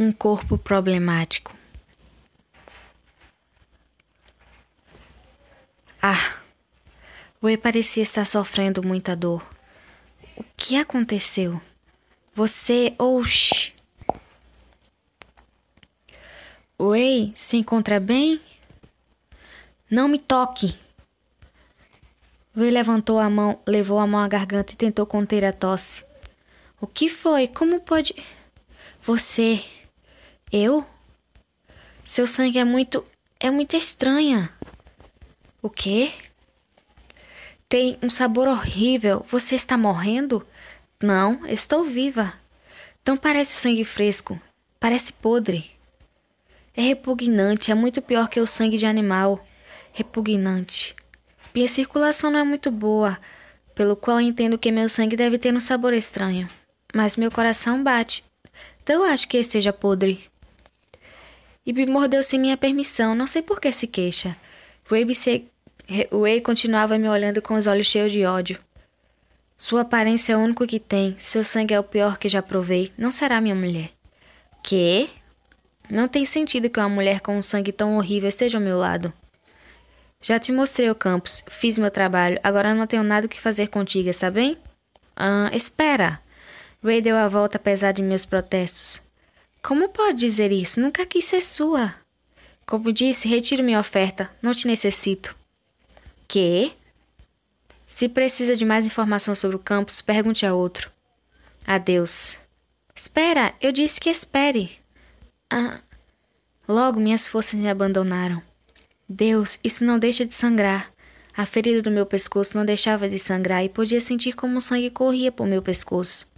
um corpo problemático. Ah, Ray parecia estar sofrendo muita dor. O que aconteceu? Você. Oxi! Wei, se encontra bem? Não me toque! Wei levantou a mão, levou a mão à garganta e tentou conter a tosse. O que foi? Como pode. Você. Eu? Seu sangue é muito. é muito estranha. O quê? Tem um sabor horrível. Você está morrendo? Não, estou viva. Não parece sangue fresco. Parece podre. É repugnante, é muito pior que o sangue de animal. Repugnante. Minha circulação não é muito boa, pelo qual entendo que meu sangue deve ter um sabor estranho. Mas meu coração bate. Então eu acho que esteja podre e me mordeu sem minha permissão. Não sei por que se queixa. Rabe se... Ray continuava me olhando com os olhos cheios de ódio. Sua aparência é o único que tem. Seu sangue é o pior que já provei. Não será minha mulher. Quê? Não tem sentido que uma mulher com um sangue tão horrível esteja ao meu lado. Já te mostrei o campus. Fiz meu trabalho. Agora não tenho nada que fazer contigo, está bem? Ah, espera. Ray deu a volta apesar de meus protestos. Como pode dizer isso? Nunca quis ser sua. Como disse, retiro minha oferta. Não te necessito. Que? Se precisa de mais informação sobre o campus, pergunte a outro. Adeus. Espera, eu disse que espere. Ah. Logo minhas forças me abandonaram. Deus, isso não deixa de sangrar. A ferida do meu pescoço não deixava de sangrar e podia sentir como o sangue corria por meu pescoço.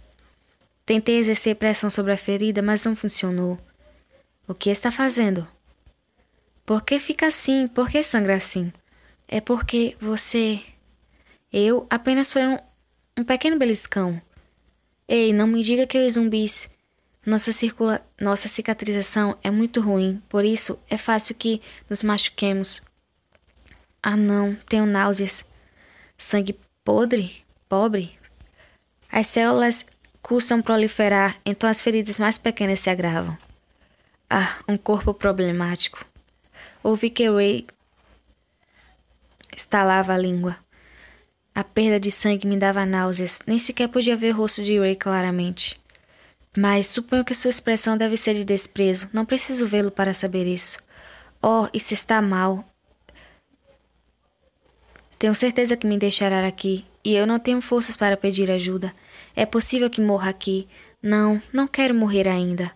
Tentei exercer pressão sobre a ferida, mas não funcionou. O que está fazendo? Por que fica assim? Por que sangra assim? É porque você. Eu apenas foi um, um pequeno beliscão. Ei, não me diga que os zumbis. Nossa, circula... Nossa cicatrização é muito ruim, por isso é fácil que nos machuquemos. Ah, não, tenho náuseas. Sangue podre? Pobre? As células custam proliferar, então as feridas mais pequenas se agravam. Ah, um corpo problemático. Ouvi que Ray estalava a língua. A perda de sangue me dava náuseas, nem sequer podia ver o rosto de Ray claramente. Mas suponho que sua expressão deve ser de desprezo, não preciso vê-lo para saber isso. Oh, e se está mal? Tenho certeza que me deixará aqui, e eu não tenho forças para pedir ajuda. É possível que morra aqui. Não, não quero morrer ainda.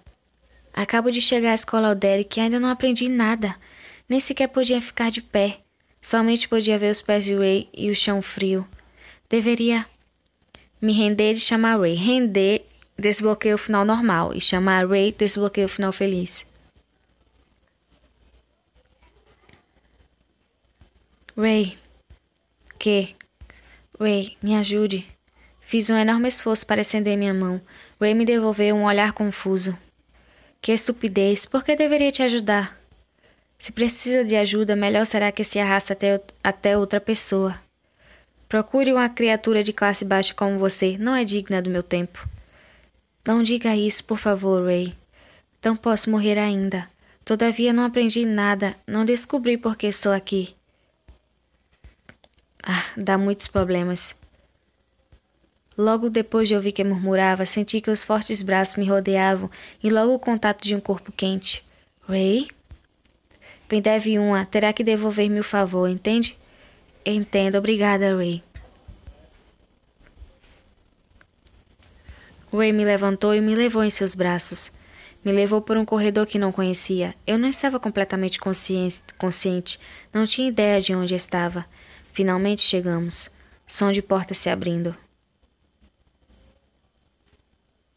Acabo de chegar à escola Alderic e ainda não aprendi nada. Nem sequer podia ficar de pé. Somente podia ver os pés de Ray e o chão frio. Deveria me render e chamar Ray. Render desbloqueia o final normal e chamar Ray desbloqueia o final feliz. Ray. Que? Ray, me ajude. Fiz um enorme esforço para estender minha mão. Ray me devolveu um olhar confuso. Que estupidez! Por que deveria te ajudar? Se precisa de ajuda, melhor será que se arraste até, até outra pessoa. Procure uma criatura de classe baixa como você. Não é digna do meu tempo. Não diga isso, por favor, Ray. Não posso morrer ainda. Todavia não aprendi nada. Não descobri por que estou aqui. Ah, dá muitos problemas. Logo depois de ouvir que murmurava, senti que os fortes braços me rodeavam e logo o contato de um corpo quente. Ray? Bem, deve uma, terá que devolver-me o favor, entende? Entendo, obrigada, Ray. Ray me levantou e me levou em seus braços. Me levou por um corredor que não conhecia. Eu não estava completamente consciente, não tinha ideia de onde estava. Finalmente chegamos. Som de porta se abrindo.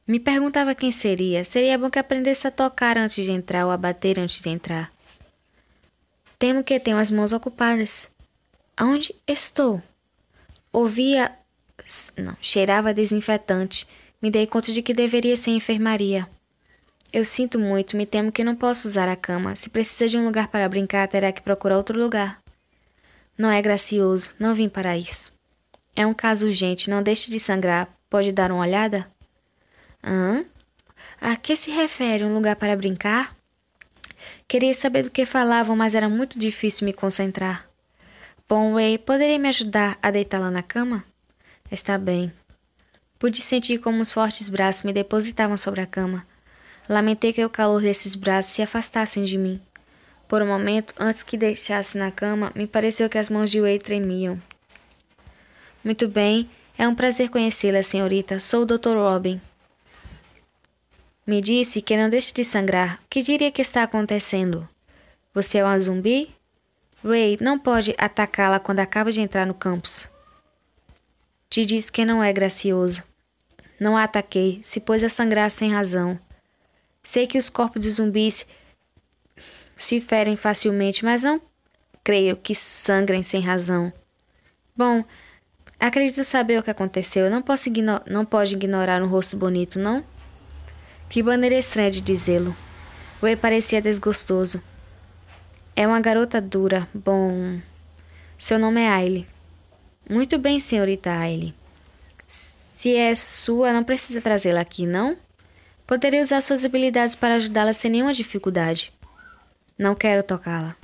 Me perguntava quem seria. Seria bom que aprendesse a tocar antes de entrar ou a bater antes de entrar. Temo que tenho as mãos ocupadas. Aonde estou? Ouvia. Não, cheirava desinfetante. Me dei conta de que deveria ser enfermaria. Eu sinto muito, me temo que não posso usar a cama. Se precisa de um lugar para brincar, terá que procurar outro lugar. Não é gracioso, não vim para isso. É um caso urgente, não deixe de sangrar. Pode dar uma olhada? Hã? A que se refere um lugar para brincar? Queria saber do que falavam, mas era muito difícil me concentrar. Bom, Ray, poderia me ajudar a deitá-la na cama? Está bem. Pude sentir como os fortes braços me depositavam sobre a cama. Lamentei que o calor desses braços se afastassem de mim. Por um momento, antes que deixasse na cama, me pareceu que as mãos de Wei tremiam. Muito bem, é um prazer conhecê-la, senhorita. Sou o Dr. Robin. Me disse que não deixe de sangrar. O que diria que está acontecendo? Você é um zumbi? Ray não pode atacá-la quando acaba de entrar no campus. Te disse que não é gracioso. Não a ataquei, se pôs a sangrar sem razão. Sei que os corpos de zumbis se ferem facilmente, mas não creio que sangrem sem razão. Bom, acredito saber o que aconteceu. Não, posso igno não pode ignorar um rosto bonito, não? Que maneira estranha de dizê-lo. Ray parecia desgostoso. É uma garota dura. Bom. Seu nome é Aile. Muito bem, senhorita Aile. Se é sua, não precisa trazê-la aqui, não? Poderia usar suas habilidades para ajudá-la sem nenhuma dificuldade. Não quero tocá-la.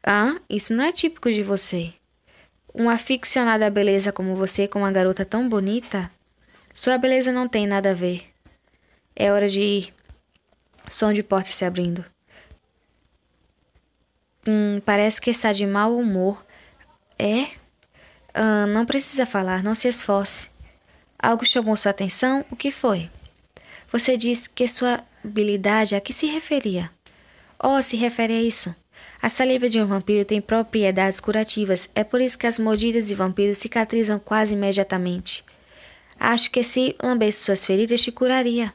Ah, isso não é típico de você. Um aficionado à beleza como você com uma garota tão bonita? Sua beleza não tem nada a ver. É hora de ir. Som de porta se abrindo. Hum, parece que está de mau humor. É? Ah, não precisa falar, não se esforce. Algo chamou sua atenção? O que foi? Você disse que sua habilidade a que se referia? Oh, se refere a isso. A saliva de um vampiro tem propriedades curativas, é por isso que as mordidas de vampiros cicatrizam quase imediatamente. Acho que se lambesse suas feridas te curaria.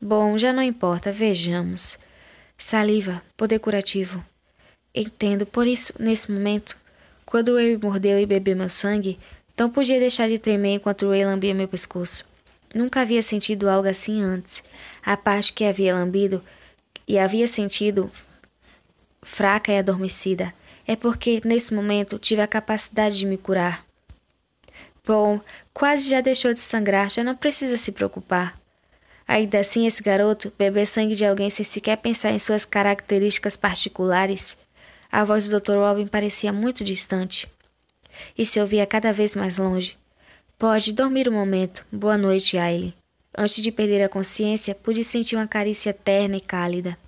Bom, já não importa, vejamos. Saliva, poder curativo. Entendo, por isso, nesse momento, quando Ray mordeu e bebeu meu sangue, não podia deixar de tremer enquanto Ray lambia meu pescoço. Nunca havia sentido algo assim antes. A parte que havia lambido e havia sentido fraca e adormecida, é porque, nesse momento, tive a capacidade de me curar. Bom, quase já deixou de sangrar, já não precisa se preocupar. Ainda assim, esse garoto beber sangue de alguém sem sequer pensar em suas características particulares. A voz do Dr. Robin parecia muito distante e se ouvia cada vez mais longe. Pode dormir um momento. Boa noite, Aileen. Antes de perder a consciência, pude sentir uma carícia terna e cálida.